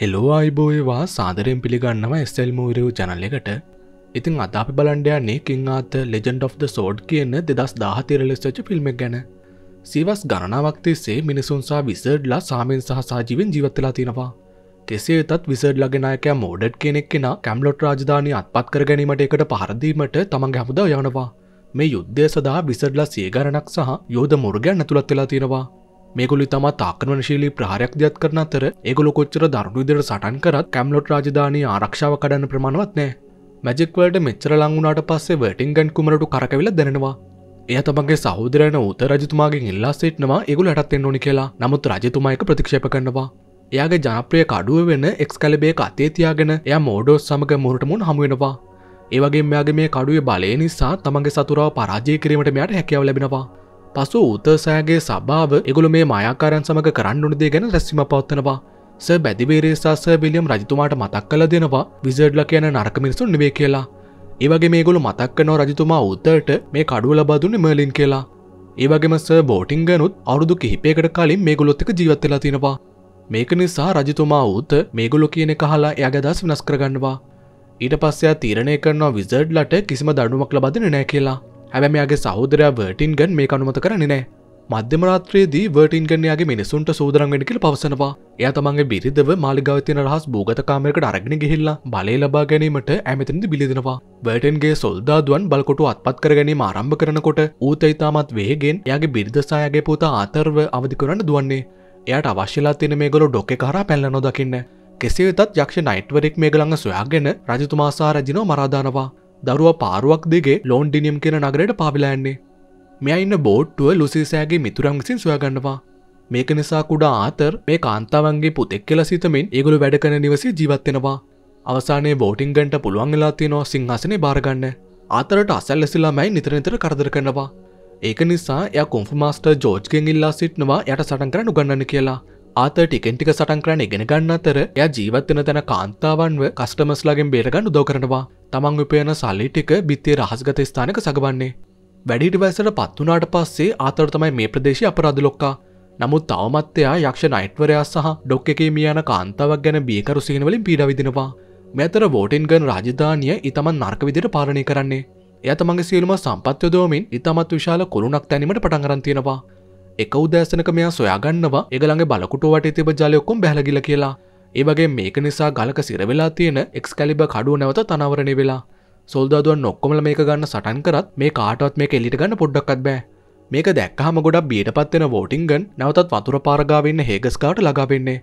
Hello අයිබෝයවා සාදරයෙන් පිළිගන්නව ස්ටල් මූරූ ජනල් එකට ඉතින් අද අපි බලන්ඩයන්නේ කින් ආත ලෙජන්ඩ of the සෝඩ් කියන්න දෙදස් දාහතිරලෙස්ච ෆිල්ම්ක් ගැන සීවස් ගණනාවක් තිස්සේ මිනිසුන්සා විසර්ඩ්ලා සාමෙන් සහ සාජීවෙන් ජීවත්වෙලා තියෙනවා කෙසේ තත් විසර්ඩ් ලගෙනයක මෝඩට් කෙනෙක් කෙන කැම්ලොට් රාජධානය අත්පත් කර ගැනීමට එකට පහරදීමට තමන් ගැමුද යනවා මේ යුද්ධය සදා විසඩ්ලා සියගරණක් සහ යෝධ මුර්ගයන් නැතුළත් වෙලා තියෙනවා මේගොලි තමත් ආක්‍රමණශීලී ප්‍රහාරයක් දියත් කරන අතර ඒගොලො කොච්චර දරුණු විදිහට සටන් කරත් කැම්ලොට් රාජධානී ආරක්ෂාව කඩන්න ප්‍රමාණවත් නෑ. මැජික් වලට මෙච්චර ලං වුණාට පස්සේ වර්ටින්ගන් කුමරට කරකවිලා දැනෙනවා. එයා තමගේ සහෝදරයන උත රජතුමාගෙන් ඉල්ලා සිටනවා ඒගොල්ලටත් එන්න ඕනි කියලා. නමුත් රජතුමා ඒක ප්‍රතික්ෂේප කරනවා. එයාගේ ජනප්‍රිය කඩුව වෙන එක්ස්කැලබේ අතේ තියාගෙන එයා මෝඩෝස් සමග මුරට මුන් හමු වෙනවා. ඒවගේ මෙයාගේ මේ කඩුවේ බලය නිසා තමන්ගේ සතුරාව පරාජය කිරීමට මෙයාට හැකියාව ලැබෙනවා. පසු උතසෑගේ සභාව එගුළු මේ මයාකාරන් සමඟ කරන්නුනදේ ගැන රැස්සිම පවත්වනවා ස බැදිවේරේ සස විලියම් රජතුමාට මතක් කල දෙනවා විසඩ්ල කියන නරකමිනිසුන් නෙවේ කියලා ඒවගේ මේගොලු මතක්කනෝ රජතුමා උත්තට මේ කඩුව ලබාදුන්න මර්ලින් කියලා ඒවගේම ස බෝටිංගනුත් අවුදු කිහිපේකට කලින් මේගොලොත්තක ජීවත්තලා තිෙනවා මේක නිසා රජතුමා ඌත මේගොලො කියන කහලා එයගදස් වෙනස් කරගන්නවා ඊට පස්සයා තීරණය කරනවා විසඩ්ලට කිසිම දඩුමක් ලබදන නෑ කියලා හැබැ මේයාගේ සෞදරයා වර්ටින් ගන් මේ අනුමත කරන්නේ නෑ මධ්‍යම රාත්‍රයේදී වර්ටින් ගන්නයාගේ මිනිසුන්ට සූදරන් වෙන කියලා පවසනවා. එයා තමන්ගේ බිරිඳව මාලිගාවේ තියෙන රහස් භූගත කාමරයකට අරගෙන ගිහිල්ලා බලය ලබා ගැනීමට ඇමතින්ද බිලිදෙනවා. වර්ටින්ගේ සොල්දාදුවන් බලකොටු අත්පත් කර ගැනීම ආරම්භ කරනකොට ඌත ඉතාමත් වේගෙන් එයාගේ බිරිඳ සහ එයාගේ පුතා ආතරව අවදි කරන්න දුවන්නේ. එයාට අවශ්‍යලා තියෙන මේගොල්ලෝ ඩොක්කේ කරා පැනලා දකින්න. කෙසේ වෙතත් යක්ෂ නයිට්වරෙක් මේගොල්ලන්ව සොයාගෙන රජතුමා සහ රජිනෝ මරා දානවා. දරුව පාරුවක් දෙගේ ලෝන් ඩිනියම් කියෙන නගරයට පාවිලාන්නේ මෙය ඉන්න බෝට්ටුව ලුසිසෑගේ මිතුරම් විසින් සොයාගන්නවා මේක නිසා කුඩා ආතර් මේ කාන්තාවන්ගේ පුතෙක් කියල සිතමින් ඒගොළු වැඩකන නිවසි ජීවත්වෙනවා අවසානයේ බෝටිංගන්ට පුළුවන් වෙලා තියෙනවා සිංහසනේ බාරගන්න ආතරට අසැල්ලසිලා මයි නිතරනිතර කරදර කරනවා ඒක නිසා එය කොම්ෆ මස්ටර් ජෝජ්ගෙන් ඉල්ලා සිටනවා යට සටන් කරන්න උගන්නන්න කියලා ආත ටිකෙන් ටික සටන් කරන්න ඉගෙන ගන්න අතර එය ජීවත්වන තැන කාන්තාවන්ව කස්ටමස්ලාගෙන් බේරගන්න උදෝ කරනවා තමන් උපයන සල්ලි ටික බිත්තේ රහස්ගත ස්ථානක සගවන්නේ වැඩිට වැසට පත්වනාට පස්සේ ආතර තමයි මේ ප්‍රදේශය අපරාධලොක්කා නමුත් තවමත්තයා යක්ෂ නයිට්වරයා සහ ඩොක් එකේ මියන කාන්තාවක් ගැන බියකරු සිහිනවලින් පීඩවිදිනවා. මෙතර වෝටින්ගන් රාජධානිය ඉතමන් නර්ක විදිට පාලනය කරන්නේ. එය තමන්ගේ සියලුම සම්පත්්‍යදෝමින් ඉතාමත් විශාල කොළුණක් තැනීමට පටන්ගරන්තියෙනවා. එක උදෑසනක මෙයා සොයාගන්නවා ඒගළඟ බලකුට වට තිබ ජලයොක්කුම් බැලගිල කියලා ඒවගේ මේක නිසා ගලක සිරවෙලා තියෙන එක්ස්කැලිබ කඩුව නැවත තනවරණය වෙලා සොල්දාදුවන් නොක්කොමල මේක ගන්න සටන් කරත් මේ කාටවත් මේක එලිට ගන්න පොඩ්ඩක්ත් බෑ මේක දැක්කහම ගොඩක් බියට පත්වෙන වෝටිංගන් නැවතත් වතුර පාරගාවෙන්න හේගස්කාට ලගාවෙන්නේ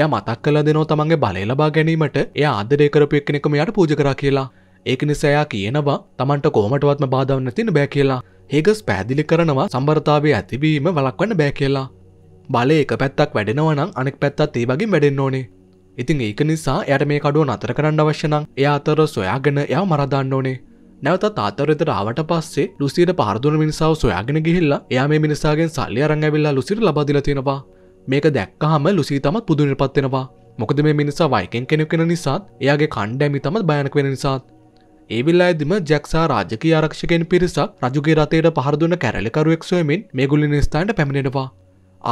එය මතක් කල දෙනෝ තමන්ගේ බලය ලබා ගැනීමට එය අදරේ කරපු එක්කෙනෙකම යට පූජ කරා කියලා ඒක නිසායා කියනවා තමන්ට කෝමටවත්ම බාධවන්න තින බෑ කියලා හෙගස් පැහදිලි කරනවා සම්බරතාවේ ඇතිවීම වලක්වන්න බෑ කියලා. බලය එක පැත්තක් වැඩෙනවනම් අනෙක් පැත්තත් ඒ වගේ වැඩෙන්න ඕනේ. ඉතින් ඒක නිසා යට මේ කඩුව නතර කරන්න අවශ්‍යනම් එය අතර සොයාගෙන යා මරදාන්න ඕනේ. නැවතත් අතරතර ආවට පස්සේ ලුසිට පාරදුන මිනිසාව සොයාගෙන ගිහිල්ලා එයා මේ මිනිසාගෙන් සල්ලි අරන් ඇවිල්ලා ලුසිට ලබාදිලා තියෙනවා. මේක දැක්කහම ලුසී තමත් පුදුමයටපත් වෙනවා. මොකද මේ මිනිසා වයිකෙන් කෙනෙක් වෙන නිසාත් එයාගේ කණ්ඩෑමි තමත් භයානක වෙන නිසාත් ඒ වෙලාවේදීම ජැක්සා රාජකීය ආරක්ෂකයන් පිරිසක් රජුගේ රථයට පහර දුන්න කැරලිකරුවෙක් සොයමින් මේගොල්ලෝ ස්ථානයට පැමිණෙනවා.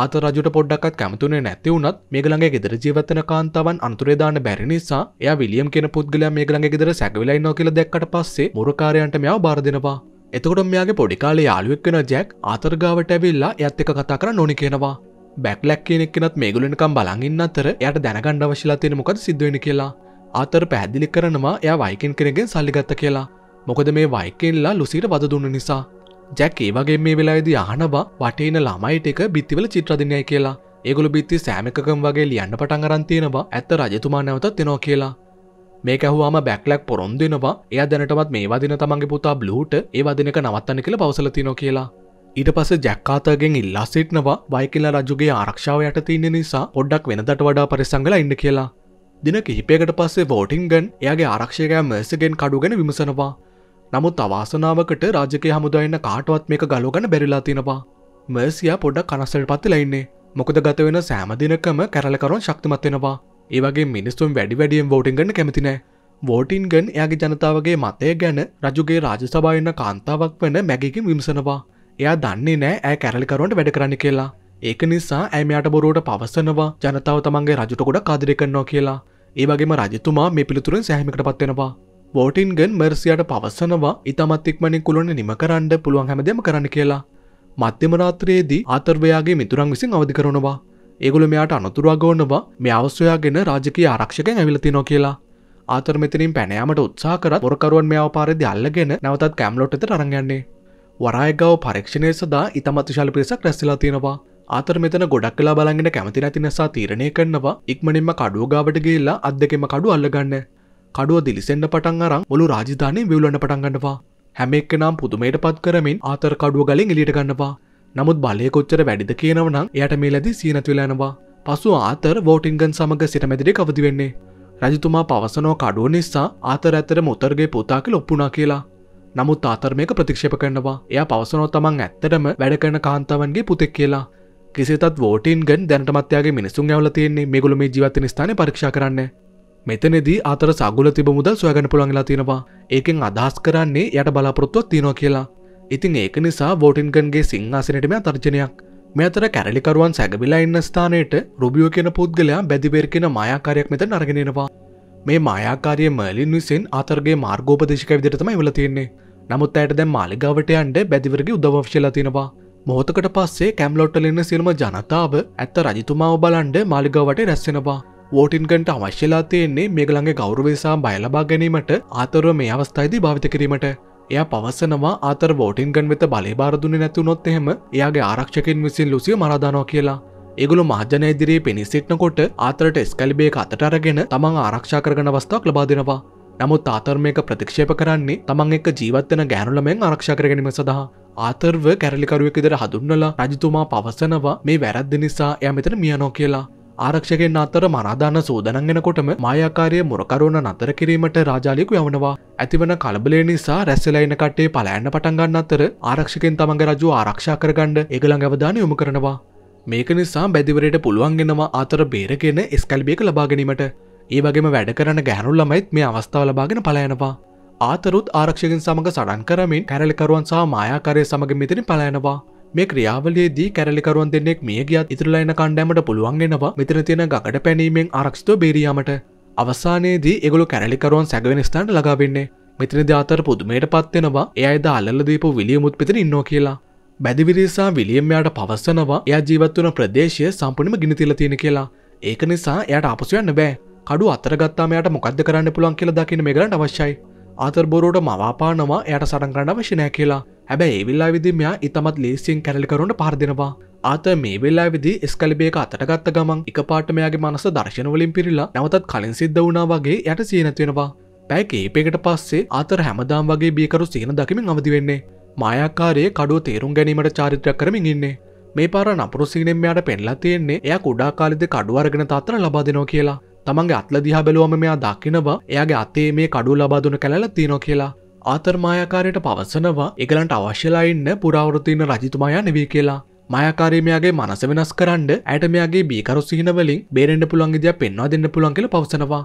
ආතර රජුට පොඩ්ඩක්වත් කැමතුනේ නැති වුණත් මේගලගේ ගෙදර ජීවත් වෙන කාන්තාවන් අනතුරේ දාන්න බැරි නිසා එයා විලියම් කියන පුද්ගලයා මේගලගේ ගෙදර සැකවිලා ඉන්නවා කියලා දැක්කට පස්සේ මුරකාරයන්ට මෙයාව බාර දෙනවා. එතකොට මෙයාගේ පොඩි කාලේ යාළුවෙක් වෙන ජැක් ආතර ගාවට ඇවිල්ලා එයාත් එක්ක කතා කරන්න ඕනි කියනවා. බැක්ලැක් කෙනෙක් කෙනත් මේගොල්ලෝ නිකන් බලන් ඉන්න අතර එයාට දැනගන්න අවශ්‍යලා තියෙන මොකද සිද්ධ වෙන්නේ කියලා. ආතර පැහැදිලි කරනවා එයා වයිකෙන් කෙනගෙන් සල්ලිගත්ත කියලා මොකද මේ වයිකෙන්ලා ලුසිට වද දුන්න නිසා ජැක් ඒ වගේ මේ වෙලාවේදී අහනවා වටේන ළමයිට එක බිත්තිවල චිත්‍රදිනයයි කියලා. ඒගොල්ලෝ බිත්ති සෑමකකම් වගේ ලියන්න පටන් අරන් තියෙනවා. ඇත්ත රජතුමා නැවතත් එනවා කියලා. මේක ඇහුවාම බැක්ලැක් පොරොන්දු වෙනවා. එයා දැනටමත් මේ වදින තමන්ගේ පුතා බ්ලූට ඒ වදින එක නවත්තන්න කියලා පවසලා තිනවා කියලා. ඊට පස්සේ ජැක් ආතර්ගෙන් ඉල්ලා සිටනවා වයිකිලා රජුගේ ආරක්ෂාව යටතේ ඉන්න නිසා පොඩ්ඩක් වෙනදට වඩා පරිස්සම් වෙලා ඉන්න කියලා. දින කිහිපයකට පස්සේ වෝටිං ගන් එයාගේ ආරක්ෂකයා මර්සගෙන් කඩු ගැන විමසනවා නමුත් අවාසනාවකට රාජකය හමුදායන්න කාටවත් මේක ගලෝගන බැරිලා තියෙනවා මර්සියා පොඩ්ඩක් කනස්සල් පත්තිලයින්නේ මොකද ගත වෙන සෑමදිනකම කැරලකරුන් ශක්තිමත්වෙනවා ඒවගේ මිනිස්සුම් වැඩි වැඩියෙන් වෝටිංගන්න කැමතිනෑ වෝටින්ගන් එයාගේ ජනතාවගේ මතය ගැන රජුගේ රාජසභාවන්න කාන්තාවක් වන මැගකින් විමසනවා. එයා දන්නේ නෑ ඇ කැරලිකරුවන්ට වැඩ කරන්න කියලා. ඒක නිසා ඇමයාට බොරුවට පවසනවා ජනතාව තමන්ගේ රජුට ගොඩ කාදිරි කරනවා කියලා. ඒවගේම රජතුමා මේ පිළිතුරින් සෑහමිකට පත්වෙනවා. වෝටින්ගෙන් මර්සියට පවසනවා ඉතාමත්තික්මනින් කුලන නිම කරන්න පුළුවන් හැමදම කරන්න කියලා. මධ්‍යමරාත්‍රයේදී ආතර්වයාගේ මිතුරන් විසින් අවධ කරනවා. ඒගුල මෙයාට අනතුරාගෝනවා මේ අවස්වයාගෙන රාජකය ආරක්ෂකෙන් ඇවිලතිනෝ කියලා. ආතර් මෙතනින් පැනයාමට උත්සා කර ොරකරුවන් මෙයාව පාරදි අල්ලගෙන නැවතත් කැම්ලොට්ට රංගන්නේ. වරායගව පරීක්ෂණය සදා ඉතමත්තිශාල පිරිසක් රැස්සිලා තියෙනවා ආතර මෙතන ගොඩක් කලා බලගෙන කැමති නැති නිසා තීරණය කරනවා ඉක්මනින්ම කඩුව ගාවට ගිහිල්ලා අත් දෙකෙම කඩු අල්ලගන්න. කඩුව දිලිසෙන්න පටන් අරන් මුළු රාජධානිය වෙවුලන්න පටන් ගන්නවා. හැම එක්කෙනාම පුදුමයට පත් කරමින් ආතර කඩුව ගලින් එළියට ගන්නවා. නමුත් බලය කොච්චර වැඩිද කියනවනම් එයාට මේ ලැබී සීනතු වෙලා යනවා. පසුව ආතර වෝටින්ගන් සමග සිටමැදිරි කවදි වෙන්නේ. රජතුමා පවසනෝ කඩුව නිසා ආතර ඇතර මුතරගේ පුතා කියලා ඔප්පුණා කියලා. නමුත් ආතර මේක ප්‍රතික්ෂේප කරනවා. එයා පවසනෝ තමන් ඇත්තටම වැඩ කරන කාන්තාවන්ගේ පුතෙක් කියලා. කිසිතත් වෝටීන් ගන් දැනටමත්යාගේ මිනිසුන් ඇවල තියන්නේ මේගොලු මේ ජීවත්තන ස්ථාන පරීක්ෂා කරන්න මෙතනදී ආතර සගුල තිබ මුදල් සොයගන්න පුළුවන්ලා තියෙනවා ඒකෙන් අදහස් කරන්නේ යට බලාපොරොත්තුවක් තියෙනවා කියලා ඉතින් ඒක නිසා වෝටින්ගන්ගේ සිංහාසනටම තර්ජනයක් මෙතර කැරලිකරුවන් සැගබිලා ඉන්න ස්ථානයට රුබියෝ කියෙන පුද්ගලයා බැදිබේර කියෙන මයාකාරයක් මෙත නරගෙනවා. මේ මයාකාරය මලින් විසින් අතරගේ මාර්ගෝපදේශක විදිරතම ඉවලතියෙන්නේ නමුත් අයට දැ මාලිගාවට අන්ඩ බැදිවරගේ උදවශ්‍යලතිනවා මොහොතකට පස්සේ කැම්ලොට්ටලන්න සිල්ම ජනතාව ඇත්ත රජතුමාව බලන්ඩ මාලිගවට රැස්සෙනවා. ෝටින්ගන්ට අවශ්‍යලා තියෙන්නේ මේගළඟ ගෞරවේසා බයලබා ගැනීමට ආතරව මේ අවස්ථයිදි භාවිත කිරීමට. එය පවසනවා ආතර ෝටින්ගන් වෙත බලේබාරදුන්න නැතිවනොත් එහෙම එයාගේ ආරක්ෂකින් විසින් ලුසිය මරදානෝ කියලා. ඒගුළු මහජන ඉදිරියේ පිණිසිටනකොට ආතරට ස්කලිබේ අතට අරගෙන තමන් ආරක්ෂා කරගන අවස්ථාවක් ලබාදෙනවා. නමුත් ආතර්මයක ප්‍රතික්ෂේප කරන්නේ තමන් එක් ජීවත්වන ගෑනුලමෙන් ආරක්ෂා කරගැනීම සඳහා ආතර්ව කැරලිකරුවෙක් ඉදර හඳුන්වලා රජතුමා පවසනවා මේ වැරද්ද නිසා එයා මෙතන මියනෝ කියලා. ආරක්ෂකෙන් අතර මනාදාන සෝදනන් වෙනකොටම මායාකාරය මුරකරුවන නතර කිරීමට රාජාලියකු යවනවා. ඇතිවන කලබලේ නිසා රැස්සලා ඉන්න කට්ටේ පලයන්න පටන් ගන්න අතර ආරක්ෂකෙන් තමන්ගේ රජුව ආරක්ෂා කරගන්න ඒගලඟ අවධානය යොමු කරනවා. මේක නිසා බැදිවරයට පුළුවන්ගෙනවා ආතර බේරගෙන ස්කල්බේක ලබාගැනීමට ඒ වගේම වැඩ කරන ගැහනුල් ළමයිත් මේ අවස්ථාව ලබාගෙන පලයනවා ආතරුත් ආරක්ෂකෙන් සමඟ සඩන් කරමින් කැරලිකරුවන් සහ මායාකාරය සමඟ මෙතිරි පලයනවා මේ ක්‍රියාවලයේදී කැරලිකරුවන් දෙන්නෙක් මිය ගියත් ඉතුරලා එන කණ්ඩෑමට පුළුවන් වෙනවා මෙතන තියෙන ගකඩ පැනීමෙන් ආරක්ෂිතව බේරියාමට අවසානයේදී ඒගොල්ලෝ කැරලිකරුවන් සැගවෙන ස්ථානට ළඟා වෙන්නේ මෙතනදී ආතර පුදුමයට පත් වෙනවා එයයිද අල්ලලා දීපු විලියමුත් පිටින් ඉන්නෝ කියලා බැදිවිරිසා විලියම් යාට පවසනවා එයා ජීවත් වුණ ප්‍රදේශය සම්පූර්ණයෙන්ම ගිනි තියලා තියෙන කියලා ඒක නිසා එයාට ආපසු යන්න බෑ කඩුව අතර ගත්තාම එයාට මොකද්ද කරන්න පුළුවන් කියලා දකින්න මේගලන්ට අවශ්‍යයි ආතරබොරෝට මවාපානවා යට සටන් කරන්න වශනය කියලා හැබැ ඒවිල්ලා විදිමයා ඉතමත් ලේසියෙන් කැල්කරුන්ට පාර්දිනවා ආත මේ වෙල්ලා විදි ස්කලිබේක අතට ගත්ත ගමන් එක පාටමයාගේ මනස දර්ශනවලින් පිරිලා නැවතත් කලින් සිද්ධ වුණා වගේ යට සීනත්වෙනවා. පැයි කේපෙකට පස්සේ ආතර හැමදාම් වගේ බියකරු සීන දකිමින් අවදිවෙන්නේ. මායක්කාරයේ කඩුව තේරුම් ගැනීමට චාරිත්‍රයක් කරමින් ඉන්නේ. මේ පාර නපුරු සීනෙන් මෙයාට පෙන්ලා තියෙන්නේ එය කුඩා කාලෙද කඩුවරගෙන තාත්තර ලබා දෙනවා කියලා. තමන්ගේ අත්ල දිහා බැලුවම මෙයා දකිනවා එයාගේ අතේ මේ කඩු ලබාදුන කැලල තියනො කියලා ආතර්මායාකාරයට පවසනවා එකලන්ට අවශ්‍යලා ඉන්න පුරාවෘතින්න රජතුමායා නෙවී කියලා මයකාරීමයාගේ මනස වෙනස් කරන්න ඇයට මෙයාගේ බීකරු සිහිනවලින් බේරෙන්ඩ පුළන්ගේදයක් පෙන්වා දෙන්න පුළන්ගල පවසනවා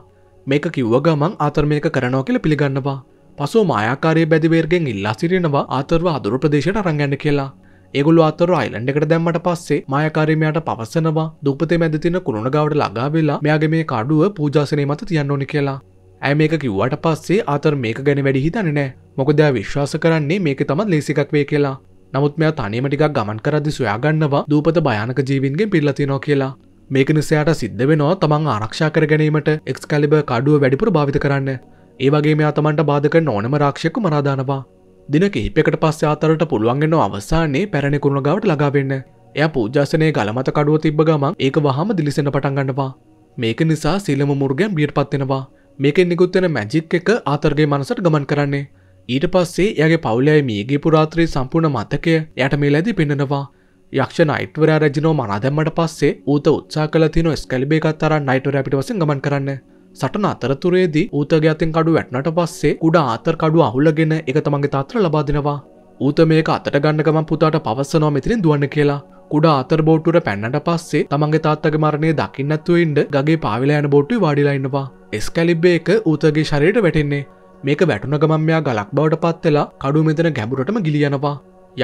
මේක කිව්ව ගමන් ආතර්මයක කරනෝ කියල පිළිගන්නවා පසු මයාකාරය බැදිවේර්ගෙන් ඉල්ලා සිරෙනවා ආතරව අදුරු ප්‍රදේශයට රංගන්න කියලා ඒගොල්ල අතර අයිලන්ඩ එකට දැම්මට පස්සේ මායකාරීමයට පවසනවා දුපතේ මැද තින කුණුණ ගවට ලගා වෙලා මෙයාගේ මේ කඩුව පූජාසනය මත තියන්න ඕනි කියලා. ඇය මේක කිව්වට පස්සේ ආතර මේක ගැන වැඩි හිතන්නේ නෑ. මොකද එයා විශ්වාස කරන්නේ මේක තමත් ලේසි එකක් වෙයි කියලා. නමුත් මෙයා තනියම ටිකක් ගමන් කරද්දි සොයාගන්නවා දූපත භයානක ජීවින්ගෙන් පිරලා තියෙනවා කියලා. මේක නිසාට සිද්ධ වෙනවා තමන් ආරක්ෂා කර ගැනීමට එක්ස්කලිබ කඩුව වැඩිපුර භාවිත කරන්න. ඒවගේ මෙයා තමන්ට බාධක නොනම රක්ෂකු මරාදානවා. දින කිහිපකට පස්සේ ආතරට පුළුවන්ගෙන අවසානයේ පැරණි කුරුණ ගාවට ළඟාවෙන්න. එය පූජාසනයේ ගලමත කඩුව තිබ්බ ගමන් ඒක වහම දිලිසෙන පටන් ගන්නවා. මේක නිසා සිලම මුර්ගයන් බියට පත්වෙනවා මේක නිකුත්වෙන මැජික් එක ආතරගේ මනසට ගමන් කරන්නේ ඊට පස්සේ යගේ පවුලයි මියගේ පුරාත්‍රී සම්පූර්ණ මතකය යට මේ ලැදි පෙන්නවා යක්ෂ නයිට්වරයා රජනෝ මනාදැම්මට පස්සේ ඌත උත්සා කල තින ස්කලිබේ එකත් තරන් නයිටවරයා පිට වසෙන් ගමන් කරන්න සටන අතරතුරේදී ඌතගයතෙන් කඩු වැට්නට පස්සේ උඩ ආතර කඩු අහුලගෙන එක තමන්ගේ තාත්‍ර ලබා දෙනවා. ඌත මේක අතට ගන්න ගමන් පුතාට පවස්සනවා මෙතනින් දුවන්න කියලා. කුඩා අතර බෝට්ටුවට පැන්නට පස්සේ තමන්ගේ තාත්තගේ මරණය දකින්නත්තුවයින්ට ගගේ පාවිලා යන බෝට්ටුව වාඩිලයින්නවා. එස්කැලිබ්බේ එක ඌතගේ ශරීරයට වැටෙන්නේ. මේක වැටුන ගමන්මයා ගලක් බවට පත්වෙලා කඩු මෙතන ගැඹුරටම ගිලියනවා.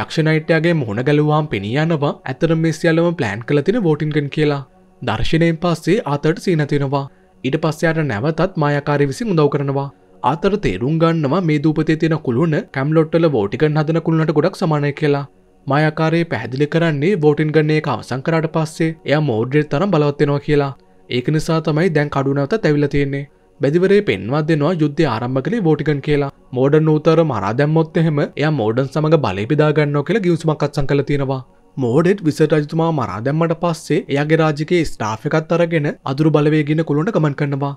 යක්ෂණයිට්‍යයාගේ මුහුණ ගැලවාම් පෙනියනවා ඇතර මෙසිියලම ප්ලෑන් කලතින වෝටින්ගන් කියලා දර්ශනයෙන් පස්සේ අතට සීනතිෙනවා ඊට පස්සයාට නැවතත් මායකාරය විසි මුදව් කරනවා අතර තේරුම් ගන්නවා මේ දූපතේ තියෙන කුළුණ කැම්ලොට්ටල වෝටිකන් හදන කුළුණට ගොඩක් සමානය කියලා මායකාරයේ පැහැදිලි කරන්නේ වෝටින් ගන්නේ එක අවසං කරාට පස්සේ එය මෝඩ්‍රෙත් තරම් බලවත්වෙනවා කියලා ඒක නිසා තමයි දැන් කඩුනවත තැවිල තියෙන්නේ බැදිවරේ පෙන්වා දෙනවා යුද්ධ ආරම්භ කළේ වෝටිකන් කියලා මෝඩන් නූතර මරා දැම්මොත් එහෙම එය මෝඩන් සමඟ බලය පිදාගන්නෝ කියලා ගිවිසුමක් අත්සං කළ තියෙනවා මෝඩෙට් විසට රජතුමා මරා දැම්මට පස්සේ එයාගේ රාජිකයේ ස්ටාෆිකත් අරගෙන අදුරු බලවේගෙන කුළුණට ගමන් කරනවා.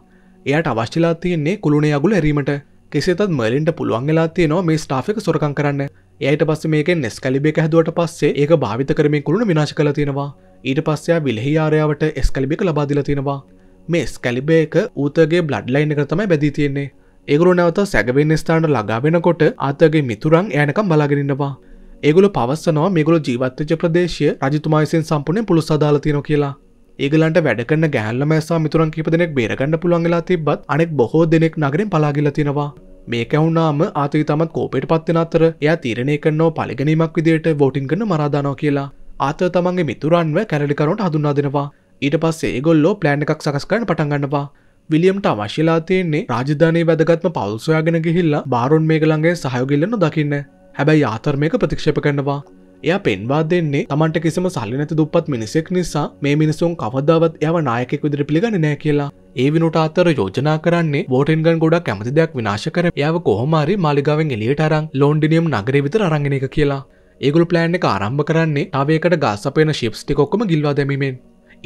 එයට අවශ්‍යලා තියෙන්නේ කුළුණේ අගුල ඇරීමට. කෙසේතත් මර්ලින්ට පුළුවන් වෙලා තියෙනවා මේ ස්ටාෆික සොරකම් කරන්න. එයට පස්සේ මේකෙන් නෙස්කැලිබේක හැදුවට පස්සේ ඒක භාවිත කරමින් කුළුණ විනාශ කළා තියෙනවා. ඊට පස්සේ විලෙහි ආරයාවට එස්කැලිබේක ලබා දීලා තියෙනවා. මේ ස්කැලිබේක ඌතගේ බ්ලඩ් ලයින් එක තමයි බැදී තියෙන්නේ. ඒගොල්ලෝ නැවත සැගවෙන්න ස්ථානට ළඟා වෙනකොට ආතගේ මිතුරන් එයානකම් බලාගෙන ඉන්නවා. ඒගොල පවස්සනවා මේගොල ජීවත්තජ ප්‍රදේශය රජතුමායිසින් සම්පුර්ණය පුළුස් අදාලතියන කියලා ඒගලන්ට වැඩකන්න ගෑල්ල මෑසා මිතුරන් කිපදනෙක් බේරගන්න පුළුවන්ගලා තිබත් අනෙක් බොහෝ දෙනෙක් නගරින් පලාගිල තිෙනවා මේකැවුනාම ආතය තමත් කෝපයට පත්වෙන අතර එයා තීරණය කරනෝ පලිගනීමක් විදියට වෝටින් කන්න මරාදානෝ කියලා ආත තමන්ගේ මිතුරන්ව කැරලිකරුට හඳුන්නා දෙෙනවා ඊට පස්සේ ඒගොල්ලෝ ප්ලෑන් එකක් සකස්කරන පටන්ගන්නවා විලියම්ට අවශ්‍යලා තියෙන්නේ රාජධානය වැදගත්ම පවල්සොයාගෙන ගිහිල්ලා බාරුන් මේගලන්ගේ සහයෝගිල්ලන දකින්න හැබැයි ආතර් මේක ප්‍රතික්ෂප කරනවා එය පෙන්වා දෙන්නේ තමන්ට කිසිම සල්ලිනැති දුපත් මිනිසෙක් නිසා මේ මිනිසුන් කවදාවත් යව නායකෙක් විදිර පිළිගන්න නෑ කියලා ඒ විනට අතර යෝජනා කරන්නේ බෝටන්ගන් ගොඩක් ඇමති දෙයක් විනාශ කර යව කොහොමරි මාලිගාවෙන් එලියට අරං ලෝන්ඩිනියම් නගර විතර අරංගෙන එක කියලා ඒගුල ප්ලෑන් එක ආරම්භ කරන්නේ අවයකට ගාසපයන ශිප්ස්ටි කොක්කම ගිල්වා දැමීමෙන්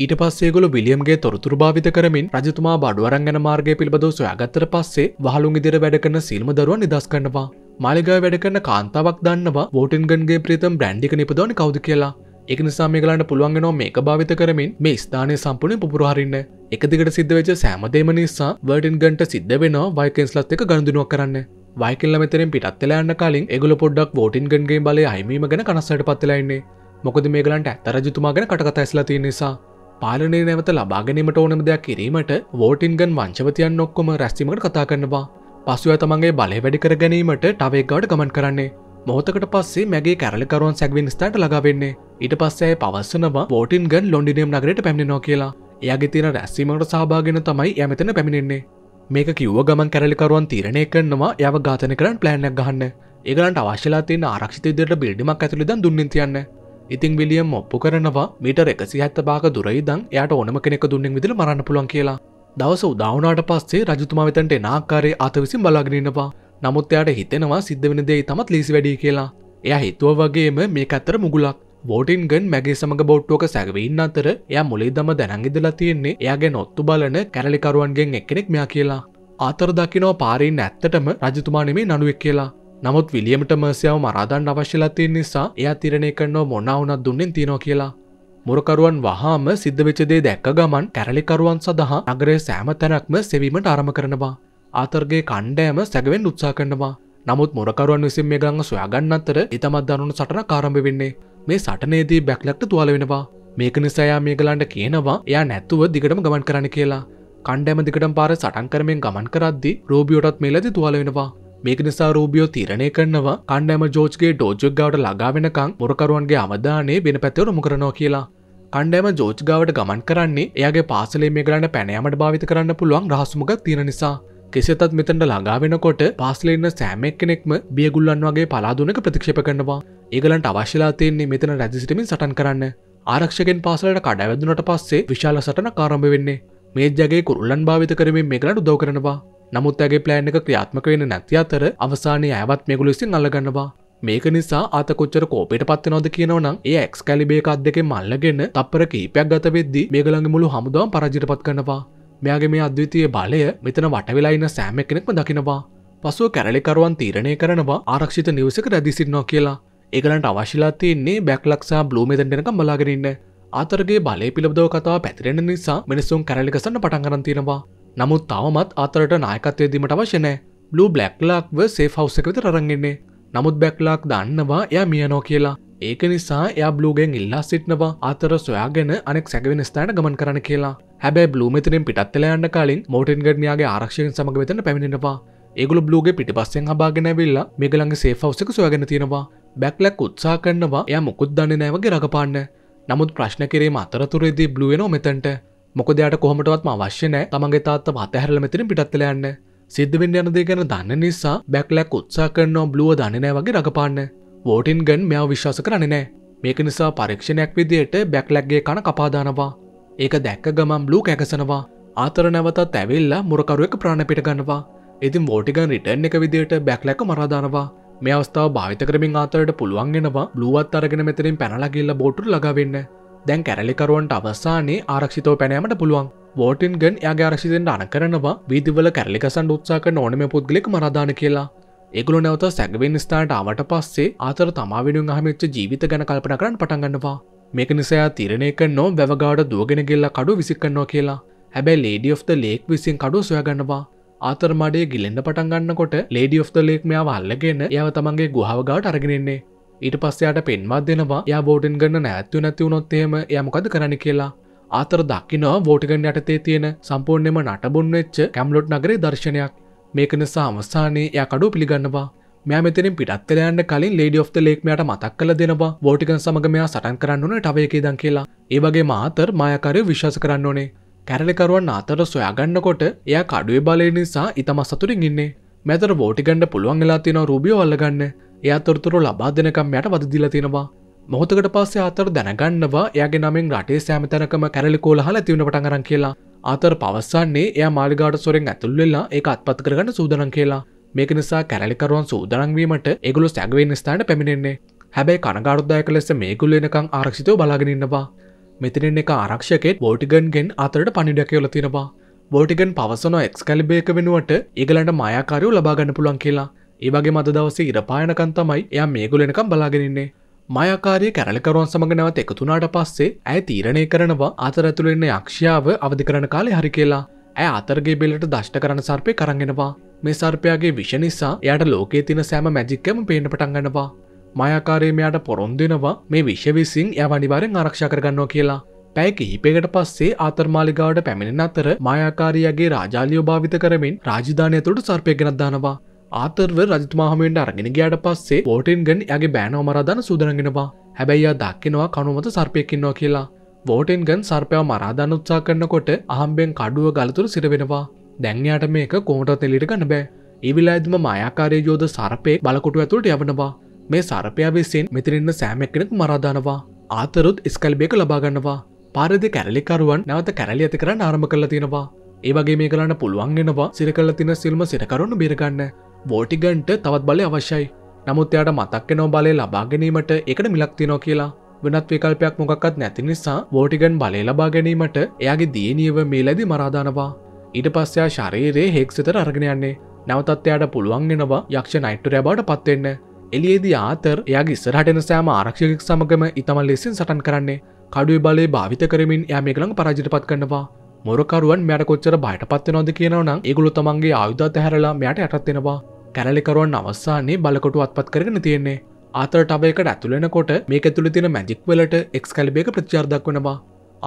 ඊට පස්සේගොල විලියම්ගේ තොරතුර භාවිත කරමින් රජතුමා බඩුවරංගන මාර්ගය පිළිබඳව සොයාගත්තර පස්සේ වහලුන් ඉදිර වැඩ කරන සිල්ම දරුව නිදස් කන්නවා මාලිගා වැඩ කරන කාන්තාවක් දන්නවා වෝටන්ගන්ගේ ප්‍රීතම් බ්‍රන්්ඩික නිපදවන කවද කියලා එක නිසා මේ ගලන්න පුළුවන්ගෙනවා මේක භාවිත කරමින් මේ ස්ථානය සම්පූර්ණ පුරහරින්න එකදිකට සිද්ධ වෙච සෑමදේම නිසා වර්ඩන් ගන්ට සිද්ධ වෙනවා වයිකන්ස්ලත් එක ගඳුනුවක් කරන්න වයිකල්ල මෙතරෙන් පිටත්වෙලාන්න කලින් එගුල පොඩ්ඩක් ෝටින්ගන්ගේ බල අයිමීම ගැන කනස්සට පත්වෙලයින්නේ මොකද මේගලන්ට ඇත්තරජතුමා ගැන කටකත ඇස්ල තිය නිසා පාලනය නැවත ලබාගැනීමට ඕනම දෙයක් කිරීමට වෝටින්ගන් වංචවතියන් ඔක්කොම රැස්තිීමට කතා කරනවා පසුව තමන්ගේ බලය වැඩි කර ගැනීමට ටවේක්ගවට ගමන් කරන්නේ. මොහතකට පස්සේ මගේ කැරලිකරුවන් සැක්වින් ස්ටට ලගවෙන්නේ ඊට පස්සේ පවස්සනවා ෝටින් ගන් ලොඩිනියම් නගරට පැමිණෙනවා කියලා එයාගේ තියෙන රැස්සීමට සහභාගෙන තමයි යමතන පැමිණෙන්නේ මේක කිව්ව ගමන් කැරලිකරුවන් තීරණය කරනවා යව ඝාතන කරන්න ප්ලෑනක් ගහන්න ඒගලන්ට අවශ්‍යලා තියෙන ආරක්ෂිතදයට බිල්ඩිමක් ඇතුළි දන් දුන්නින් තියන්න ඉතිං විලියම් ඔප්පු කරනවා මීට රැකසි ඇත්ත බාග දුරයිදං එයට ඕනම කෙනෙක දුන්නෙන් විදිල මරන්න පුළන් කියලා දවස උදවනාට පස්සේ රජතුමා වෙතන්ට නාකාරේ අත විසින් බලාගෙනන්නවා නමුත් එයාට හිතෙනවා සිද්ධ වෙනදේ තමත් ලිසි වැඩි කියලා එය හිතුව වගේම මේ අත්තර මුගලක් ෝටින් ගන් මැගේ සමඟ බොට්ටුවක සැගවන්න අතර එය මුලේ දම දැනගිදලා තියෙන්නේ එයාගේ නොත්තු බලන කැරලිකරුවන්ගෙන් එක්කෙනෙක් මෙයා කියලා. ආතර දකිනෝ පාරීන් ඇත්තටම රජතුමානෙමේ නනුවෙක් කියලා. නමුත් විලියමට මර්සියාව මරාදන් අවශ්‍යලතියෙන් නිසා එයා තිරණය කරන්නෝ මොනාවනත් දුන්නෙන් තියනෝ කියලා. මුරකරුවන් වහාම සිද්ධ වෙච්චදේ දැක්ක ගමන් කැරලිකරුවන් සඳහා නගරේ සෑම තැනක්ම සෙවීමට ආරම කරනවා. ආතරගේ කණ්ඩෑම සැගවෙන් උත්සා කරනවා. නමුත් මොරකරුවන් විසින් මේ ගංග සොයාගන්න අතර ඉතමත් දරුණු සටන කාරම්භ වෙන්නේ. මේ සටනේදී බැක්ලක්ට තුවාල වෙනවා. මේක නිසා එයා මේගලන්ට කියනවා එයා නැතුව දිගටම ගමන් කරන්න කියලා. කණ්ඩෑම දිගටම පාර සටන් කරමින් ගමන් කරද්දී රෝබියෝටත් මේලදී තුවාල වෙනවා. මේක නිසා රූබියෝ තීරණය කරනවා කණ්ඩෑම ජෝජ්ගේ ඩෝජක් ගවට ළඟා වෙනකං මොරකරුවන්ගේ අවධානය වෙන පැත්තව යොමු කරනවා කියලා. කණ්ඩෑම ජෝජ් ගාවට ගමන් කරන්නේ එයාගේ පාසලේ මේ කරන්න පැනෑමට භාවිත කරන්න පුළුවන් රහසුමක් තියෙන නිසා. කෙසේතත් මෙතැට ළඟා වෙනකොට පාස්ලෙන්න සෑමෙක් කෙනෙක්ම බියගුල්ලන් වගේ පලාදුනක ප්‍රතික්ෂප කරනවා. ඒගලන්ට අවශ්‍යලා තියන්නේ මෙතන රැදිසිටමින් සටන් කරන්න. ආරක්ෂකෙන් පාසලට කඩ වැදුනට පස්සේ විශාල සටන කාරම්භ වෙන්නේ. මේජගේ කුරුල්ලන් භාවිත කරමින් මේකලට උදව කරනවා. නමුත් ඇගේ ප්ලෑන් එක ක්‍රියාත්මක වෙන නැති අතර අවසානයේ ඇවත් මේගොල්ලෝ විසින් අල්ලගන්නවා. මේක නිසා ආත කොච්චර කෝපයට පත්වෙනවද කියනවනම් ඒ එක්ස් කැලිබේ එකක් දෙකෙන් මල්ලගෙන තප්පර කීපයක් ගත වෙද්දී මේගොල්ලන්ගේ මුළු හමුදාවම පරාජයට පත් කරනවා. මෙයාගේ මේ අද්විතීය බලය මෙතන වටවිලා ඉන්න සෑම කෙනෙක්ම දකිනවා. පසුව කැරලිකරුවන් තීරණය කරනවා ආරක්ෂිත නිවසක රැඳී සිටිනවා කියලා. ඒගලන්ට අවශ්‍යලා තියෙන්නේ බැක්ලක්සා බ්ලූ මෙතෙන් දෙනකම් බලාගෙන ඉන්න. ආතරගේ බලය පිළිබඳව කතාව පැතිරෙන නිසා මිනිසුන් කැරලිකසන්න පටන් ගන්න තියෙනවා. නමුත් තවමත් අතරට නායකත්වයදීමට අවශ්‍යනෑ බ්ලු බ්ලක්්ලාක්ව සේ ෆවස්සකවිත රරගෙන්නේ නමුත් බැක්ලාක් දන්නවා එය මියනෝ කියලා ඒක නිසා එය බ්ලූගෙන් ඉල්ලා සිටනවා අතර සොයාගෙන අනෙක් සැගවෙන ස්ථාන ගමන් කරන කියලා හැබැ බ්ලූමතනින් පිටත්වෙලයන්න කලින් මෝටන් ගඩනයාගේ ආරක්ෂයෙන් සමඟ වෙතන පැමිණෙනවා ඒගුල බ්ලූගේ පිටිපස්සෙන් හබාගෙනැවිල්ලා මේගළඟ සේ ෆවසක සොයගෙන තියෙනවා බැක්ලක් උත්සා කන්නවා එය මුකුත් දන්න නෑවගේ රඟපාන්න නමුත් ප්‍රශ්න කිරීම අතරතුරේදී බ්ලුවෙනෝ මෙතැන්ට මොකදයට කොහමටවත්ම අවශ්‍ය නෑ තමගේ තාත්ත අතහැරල මෙතින පිටත්වල යන්න සිද්ධවෙන්න යනදේ ගැන දන්න නිසා බැක්ලැක් උත්සා කරනවා බ්ලුව දන්නනෑ වගේ රඟපාන්න වෝටින් ගන් මෙයා විශ්වාස කරන්නේ මේක නිසා පරීක්ෂණයක් විදියට බැක්ලැක්ගේ කන කපාදානවා ඒක දැක්ක ගමම් බ්ලූ කැකසනවා ආතර නැවතත් ඇවිල්ලා මුරකරුවෙක් ප්‍රාණ පිට ගන්නවා ඉතින් වෝටිගන් රිටර්න් එක විදියට බැක්ලැක මරාදානවා මේ අවස්ථාව භාවිත කරමින් ආතරට පුළුවන්ගෙනවා බ්ලුවත් අරගෙන මෙතරින් පැනලගිල්ල බෝටුර ලගවෙන්න දැන් කැරලිකරුවන්ට අවසානයේ ආරක්ෂිතව පැනෑමට පුළුවන් ෝටින් ගන් යාගේ ආරක්ෂිතෙන්ට අන කරනවා විදිවල කැරලිකසන් උත්සාක නොනම පුද්ගලෙක් මරදාන කියලා ඒගොලු නැවත සැගවෙන් ස්ථාට අවට පස්සේ අතර තමා වෙනුන් අහමිච්ච ජීවිත ගැන කල්පන කරන්න පටන්ගන්නවා මේක නිසායා තිරණය කන්නෝ වැවගාඩ දුවගෙන ගෙල්ලා කඩු විසික්කන්නෝ කියලා හැබැයි ලේඩි of the ලේක් විසින් කඩු සොයගන්නවා ආතර්මඩේ ගිලෙන්න්න පටන්ගන්නකොට ලේඩි of the ලේක් මෙයා වල්ලගෙන යව තමන්ගේ ගුහාවගාට අරගෙනෙන්නේ ඊට පස්සයාට පෙන්මත් දෙනවා යා බෝටන් ගන්න නැත්තු නැතිවුණොත්තේම යමකද කරන්න කියලා ආතර දක්කිනවා බෝටිගන් යටතේ තියෙන සම්පූර්ණයම නටබොන්වෙච්ච කැම්ලොට් නගරේ දර්ශනයක් මේක නිසා අවස්ථානයේ යා කඩු පිළිගන්නවා මෙයා මෙතනින් පිටත්තලයන්න කලින් ලේඩි ඔෆ්ත ලේක්මයට මතක් කළ දෙනවා බෝටිකන් සමගමයා සටන් කරන්න ඕන ටවයකේ දන් කියලා ඒවගේ මාතර මායකාරය විශ්වාස කරන්න ඕනේ කැරලිකරුවන් අතර සොයාගන්නකොට එය කඩුවේ බලය නිසා ඉතමස් සතුරින් ඉන්නේ මෙතර බෝටිගන්ඩ පුළුවන් වෙලා තියෙන රුබියෝ අල්ලගන්න එයා තොරතුරු ලබා දෙනකම් යට වදදිල තියෙනවා මොහොතකට පස්සේ ආතර දැනගන්නවා එයාගේ නමෙන් රටේ සෑම තැනකම කැරලි කෝලහල ඇති වෙන පටන් අරන් කියලා ආතර පවස්සන්නේ එයා මාලිගාට සොරෙන් ඇතුල් වෙලා ඒක අත්පත් කරගන්න සූදානම් කියලා මේක නිසා කැරලිකරුවන් සූදරංවීමට එගුලු සැගවෙන් ස්ථාන පැමිණෙන්නේ හැබැයි කනගාරුදායක ලෙස මේගුල් වෙනකං ආරක්ෂිතව බලාගෙනන්නවා මෙතිනෙන් එක ආරක්ෂකෙත් බෝටිගන්ගෙන් අතරට පනිඩැකයොල තිෙනවා බෝටිගන් පවසන එක්ස්කැලිබේක වෙනුවට ඒගලන්ට මයාකාරයෝ ලබාගන්න පුළන් කියලා ඒවගේ මද දවසේ ඉරපායනකන් තමයි එයා මේගොලෙනකම් බලාගෙනන්නේ මයකාරය කැරලිකරුවන් සමඟ නැවත එකතුනාට පස්සේ ඇය තීරණය කරනවා අතරඇතුළෙන්න යක්ෂාව අවධි කරන කාලේ හරි කියලා ඇ අතරගේ බෙලට දෂ්ට කරන සර්පය කරගෙනවා මේ සර්පයාගේ විෂ නිසා එයට ලෝකයේ තින සෑම මැජික්කම පේන පටන්ගනවා මයකාරයමයාට පොරොන්දෙනවා මේ විශ්වවිසින් ය අනිවාරෙන් ආරක්ෂ කරගන්නවා කියලා පැයි කිහිපයකට පස්සේ ආතර්මාලිගාවට පැමිණෙන අතර මායාකාරියගේ රාජාලියෝ භාවිත කරමින් රාජධානය තුළට සර්පය ගෙනත් දානවා ආතරව රජතුමාහමෙන්ට අරගෙන ගයාට පස්සේ ෝටෙන් ගන් යගේ බෑන අමරාධන සූදරගෙනවා හැබැයියා දක්කෙනවා කනුමත සර්පයකින්නවා කියලා වෝටෙන් ගන් සර්පයා මරාධන උත්සා කරන්නකොට අහම්බෙන් කඩුව ගලතුර සිරවෙනවා දැංයාට මේක කෝමට තෙලිට ගන්න බෑ ඉවිලාඇදම මයාකාරය යෝධ සරපය බලකොටු ඇතුළට යවනවා මේ සරපයා විසින් මෙතිරන්න සෑමැක්කෙනෙක් මරාධනවා ආතරුත් ඉස්කල්බේක ලබාගන්නවා පාරදි කැරලිකරුවන් නැවත කැරලි ඇති කරන්න ආරම කරලා තියෙනවා ඒවගේ මේ කරන්න පුළුවන්ගෙනවා සිරකල්ල තින සිල්ම සිරකරුණු බිරගන්න වෝටිගන්ට තවත් බලය අවශ්‍යයි නමුත් එයාට මතක්කනෝ බලය ලබා ගැනීමට එකට මිලක් තිනෝ කියලා වෙනත් විකල්පයක් මොකක්ත් නැති නිසා වෝටිගන් බලය ලබා ගැනීමට එයාගේ දියනියව මේ ලැදි මරාදානවා ඊට පස්සයා ශරීරයේ හෙක්සිතර අරගෙනයන්නේ නැවතත්වයාට පුළුවන් එෙනවා යක්ෂ නයිට්ටරය බවට පත්වෙන්න එලියේදී ආතර් එයාගේ ඉස්සරහටන සෑම ආරක්ෂකක් සමගම ඉතමල් ලෙසින් සටන් කරන්නේ කඩුවේ බලය භාවිත කරමින් යාමකළඟ පරජිටපත් කන්නවා මොරකරුවන් මයට කොච්චර බයට පත්වනොද කියනවනම් ඒගුලු තමන්ගේ ආයුධත් හැරලා මයට යටත්වෙනවා කැරලිකරුවන් අවස්සාන්නේ බලකොටු අත්පත් කරගෙන තියෙන්නේ ආතර ටබයකට ඇතුලෙනකොට මේක තුළ තින මැජික් වලට එක්ස් කලිබේක ප්‍රචාර්දක් වෙනවා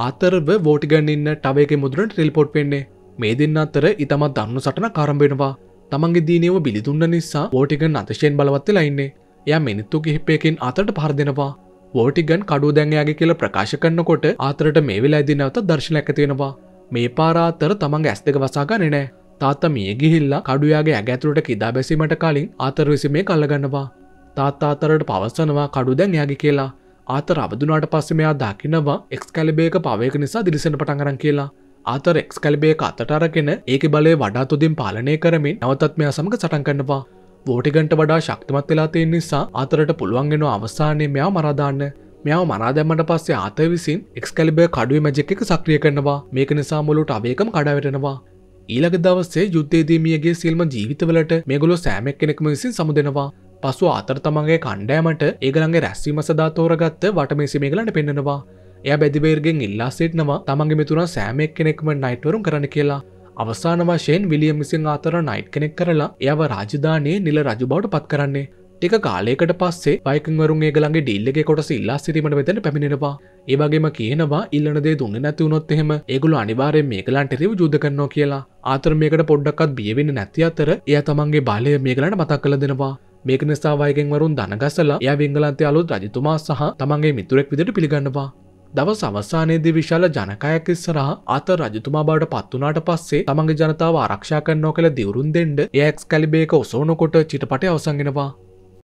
ආතරව වෝටිගන් ඉන්න ටබයක මුදුරට ටෙල්පොට් වෙන්නේ මේ දෙන්න අතර ඉතමත් දන්නු සටන කාරම්භෙනවා තමන්ගේ දීනව බිලිදුන්න නිසා වෝටිගන් අතශයෙන් බලවත්වෙලයින්නේ එය මිනිත්තු කිහිපයකින් අතට පහරදෙනවා වෝටිගන් කඩු දැන්යාගේ කියල ප්‍රකාශ කරන්නකොට ආතරට මේ වෙලා ඇදිනවත දර්ශන ඇතිවෙනවා මේ පාරාතර තමන්ගේ ඇස් දෙක වසාගන්නේ නෑ. තාත්තා මිය ගිහිල්ලා කඩුයාගේ ඇගැතුලට කිදා බැසීමට කලින් ආතර විසින් මේ කල්ලගන්නවා. තාත්තා ආතරට පවසනවා කඩු දැන් එයාගේ කියලා. ආතර අවදුනාට පස්සේ මෙයා දකිනවා එක්ස්කැලිබේක පවයක නිසා දිලිසෙන්න පටන් අරන් කියලා. ආතර එක්ස්කැලිබේක අතට අරගෙන ඒකේ බලය වඩාත් උදින් පාලනය කරමින් නැවතත් මෙයා සමග සටන් කරනවා. වෝටිගන්ට වඩා ශක්තිමත් වෙලා තියෙන නිසා ආතරට පුළුවන් වෙනවා අවසානයේ මෙයා මරා දාන්න. මෙයා මනාදැමට පස්සේ ආත විසින් එක්ස්කලිබ කඩුව මැජෙක් එක සක්‍රිය කරනවා මේක නිසා මුලුට අවේකම් කඩාවටෙනවා ඊළඟ දවස්සේ යුද්ධේදීමියගේ සිල්ම ජීවිතවලට මේගොලො සෑමක් කෙනෙක්ම විසින් සමුදෙනවා පසු අතර තමන්ගේ කණ්ඩෑමට ඒගළන්ගේ රැස්වීම සදා තෝරගත්ත වටමේසිමේගලට පෙන්නවා එය බැදිවේර්ගෙන් ඉල්ලා සිටනවා තමන්ගේ මෙතුරා සෑමෙක් කෙනෙක්ම නයිටවරුම් කරන කියලා අවසාන වශයෙන් විලියම් විසින් අතර නයිට් කෙනෙක් කරලා එයව රාජධානයේ නිල රජු බවට පත් කරන්නේ ටික කාලයකට පස්සේ පයිකවරුන් ඒගලගේ ඩිල්ලගේ කොට ඉල්ලා සිරීමට වෙතට පැමිණෙනවා ඒවගේම කියනවා ඉල්ලනදේ දුන්න නැතිවුණොත් එහෙම ඒගුල අනිවාරය මේකලාන්ට ෙරව යුද කරනවා කියලා ආතර මේකට පොඩ්ඩක්ත් බියවෙන්න නැති අතර එය තමන්ගේ බාලය මේකලට මතක් කළ දෙෙනවා මේක නිසා වයගෙන් වරුන් දනගසලා ය වෙංගලන්තය අලුත් රජතුමා සහ තමන්ගේ මිතුරෙක් විදිට පිළිගන්නවා දව සවසානයේදී විශාල ජනකයක් ඉස්සරහ අත රජතුමා බවට පත්වනාට පස්සේ තමගේ ජනතාව ආරක්ෂා කරනෝ කළ දිවරුන් දෙෙන්ඩ ඒක්ස් කලිබේක ඔසෝනකොට චිටපට අවසගෙනවා